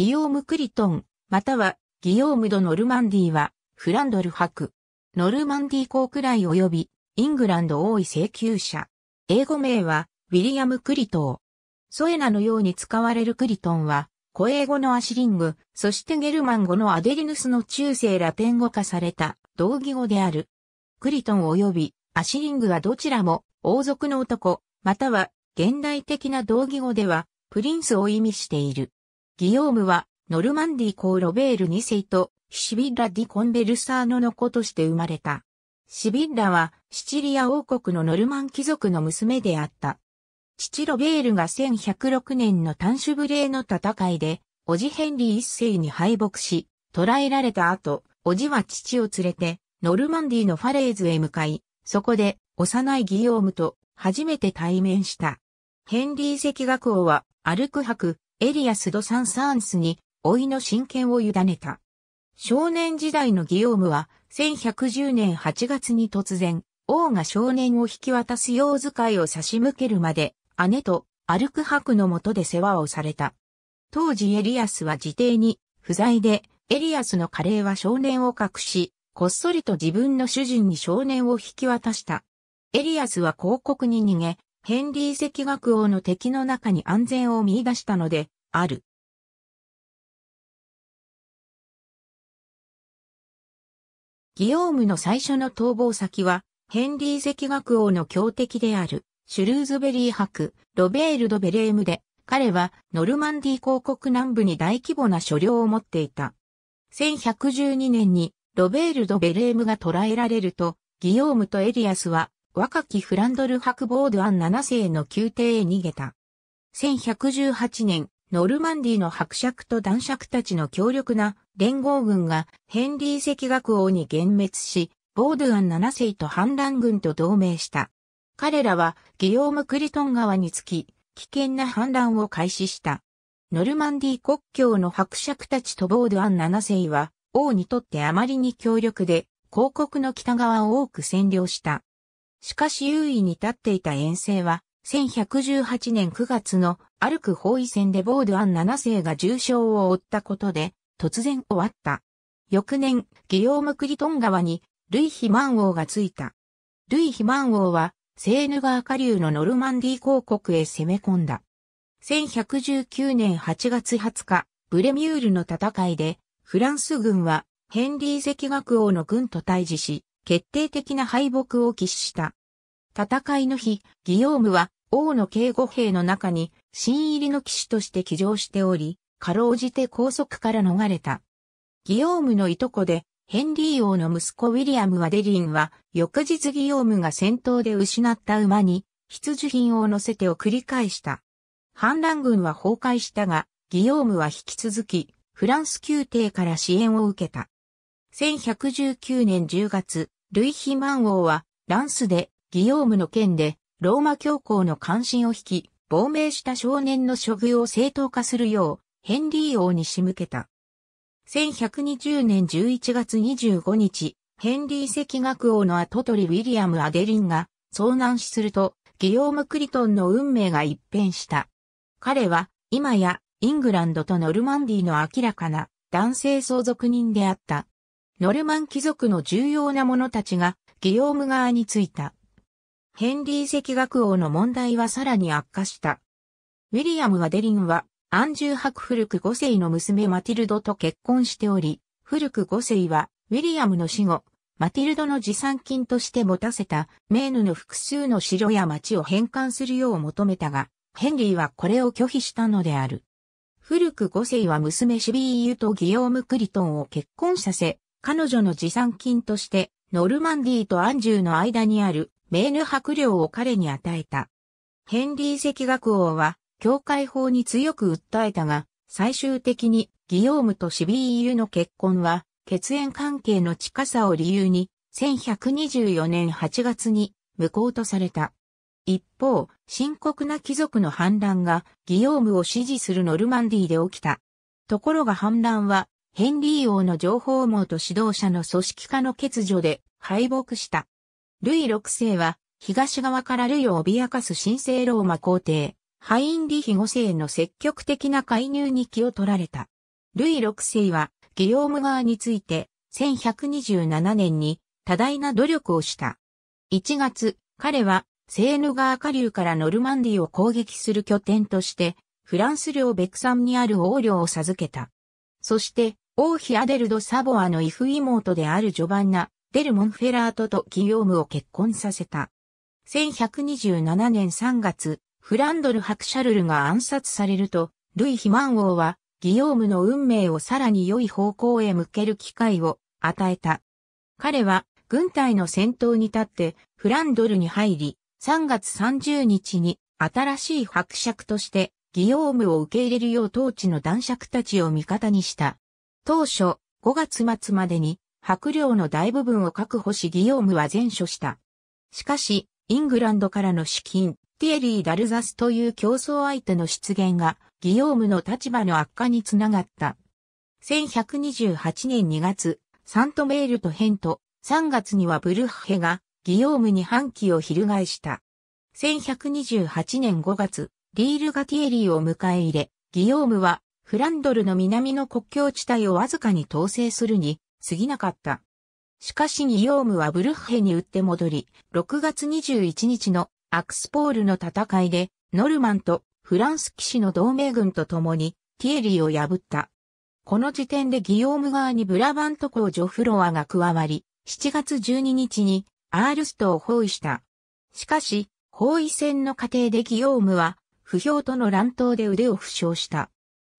ギヨーム・クリトン、またはギヨーム・ド・ノルマンディは、フランドル博、ノルマンディ公くらい及び、イングランド王位請求者。英語名は、ウィリアム・クリトー。ソエナのように使われるクリトンは、古英語のアシリング、そしてゲルマン語のアデリヌスの中世ラテン語化された同義語である。クリトン及びアシリングはどちらも王族の男、または現代的な同義語ではプリンスを意味している。ギヨームは、ノルマンディ公ロベール2世と、シビッラ・ディ・コンベルサーノの子として生まれた。シビッラは、シチリア王国のノルマン貴族の娘であった。父ロベールが1106年の単種無礼の戦いで、おじヘンリー一世に敗北し、捕らえられた後、おじは父を連れて、ノルマンディのファレーズへ向かい、そこで、幼いギヨームと初めて対面した。ヘンリー赤学王は、アルク博、エリアス・ド・サン・サーンスに、老いの親権を委ねた。少年時代のギオームは、1110年8月に突然、王が少年を引き渡す用使いを差し向けるまで、姉とアク・ハクの下で世話をされた。当時エリアスは自邸に不在で、エリアスのカレーは少年を隠し、こっそりと自分の主人に少年を引き渡した。エリアスは広告に逃げ、ヘンリー赤学王の敵の中に安全を見出したので、ある。ギオームの最初の逃亡先は、ヘンリー赤学王の強敵である、シュルーズベリー博、ロベール・ド・ベレームで、彼はノルマンディー公国南部に大規模な所領を持っていた。1112年にロベール・ド・ベレームが捕らえられると、ギオームとエリアスは若きフランドル博ボードアン7世の宮廷へ逃げた。1118年、ノルマンディの伯爵と男爵たちの強力な連合軍がヘンリー赤学王に幻滅し、ボードゥアン7世と反乱軍と同盟した。彼らはギヨーム・クリトン川につき、危険な反乱を開始した。ノルマンディ国境の伯爵たちとボードゥアン7世は、王にとってあまりに強力で、広告の北側を多く占領した。しかし優位に立っていた遠征は、1118年9月のアルク包囲戦でボードアン7世が重傷を負ったことで、突然終わった。翌年、ギヨーム・クリトン川に、ルイ・ヒマン王が着いた。ルイ・ヒマン王は、セーヌ川下流のノルマンディー公国へ攻め込んだ。1119年8月20日、ブレミュールの戦いで、フランス軍はヘンリー赤学王の軍と対峙し、決定的な敗北を喫した。戦いの日、ギヨームは王の警護兵の中に、新入りの騎士として騎乗しており、かろうじて拘束から逃れた。ギオームのいとこで、ヘンリー王の息子ウィリアム・ワデリンは、翌日ギオームが戦闘で失った馬に、必需品を乗せてを繰り返した。反乱軍は崩壊したが、ギオームは引き続き、フランス宮廷から支援を受けた。1119年10月、ルイ・ヒマン王は、ランスで、ギオームの剣で、ローマ教皇の関心を引き、亡命した少年の処遇を正当化するよう、ヘンリー王に仕向けた。1120年11月25日、ヘンリー赤学王の後取りウィリアム・アデリンが遭難死すると、ギヨーム・クリトンの運命が一変した。彼は、今や、イングランドとノルマンディの明らかな男性相続人であった。ノルマン貴族の重要な者たちが、ギヨーム側についた。ヘンリー赤学王の問題はさらに悪化した。ウィリアム・ワデリンは、アンジュー・ハクフルク5世の娘マティルドと結婚しており、フルク5世は、ウィリアムの死後、マティルドの持参金として持たせたメーヌの複数の城や町を返還するよう求めたが、ヘンリーはこれを拒否したのである。古く5世は娘シビーユとギオーム・クリトンを結婚させ、彼女の持参金として、ノルマンディーとアンジューの間にあるメーヌ伯領を彼に与えた。ヘンリー赤学王は、教会法に強く訴えたが、最終的に、ギヨームとシビーユの結婚は、血縁関係の近さを理由に、1124年8月に無効とされた。一方、深刻な貴族の反乱が、ギヨームを支持するノルマンディで起きた。ところが反乱は、ヘンリー王の情報網と指導者の組織化の欠如で敗北した。ルイ6世は、東側からルイを脅かす神聖ローマ皇帝、ハインリヒ5世の積極的な介入に気を取られた。ルイ6世は、ギヨーム側について、1127年に多大な努力をした。1月、彼は、セーヌ川下流からノルマンディを攻撃する拠点として、フランス領ベクサムにある王領を授けた。そして、王妃アデルド・サボアの異父妹であるジョバンナ、デル・モンフェラートとギヨームを結婚させた。1127年3月、フランドル・ハクシャルルが暗殺されると、ルイ・ヒマン王は、ギヨームの運命をさらに良い方向へ向ける機会を与えた。彼は、軍隊の先頭に立って、フランドルに入り、3月30日に、新しい伯爵として、ギヨームを受け入れるよう当地の男爵たちを味方にした。当初、5月末までに白領の大部分を確保しギヨームは前処した。しかし、イングランドからの資金、ティエリー・ダルザスという競争相手の出現が、ギヨームの立場の悪化につながった。1128年2月、サントメールとヘント、3月にはブルッヘが、ギヨームに反旗を翻した。1128年5月、リールがティエリーを迎え入れ、ギヨームは、フランドルの南の国境地帯をわずかに統制するに、過ぎなかった。しかしギヨームはブルッヘに打って戻り、6月21日のアクスポールの戦いで、ノルマンとフランス騎士の同盟軍と共にティエリーを破った。この時点でギヨーム側にブラバント公ジョフロアが加わり、7月12日にアールストを包囲した。しかし、包囲戦の過程でギヨームは、不評との乱闘で腕を負傷した。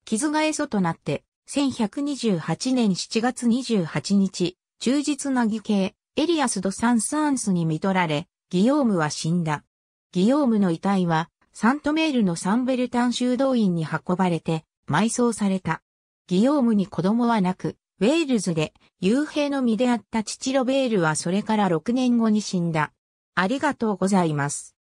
傷がエソとなって、1128年7月28日、忠実な義兄、エリアス・ド・サン・サーンスに見取られ、ギヨームは死んだ。ギヨームの遺体は、サントメールのサンベルタン修道院に運ばれて、埋葬された。ギヨームに子供はなく、ウェールズで、幽閉の身であった父ロベールはそれから6年後に死んだ。ありがとうございます。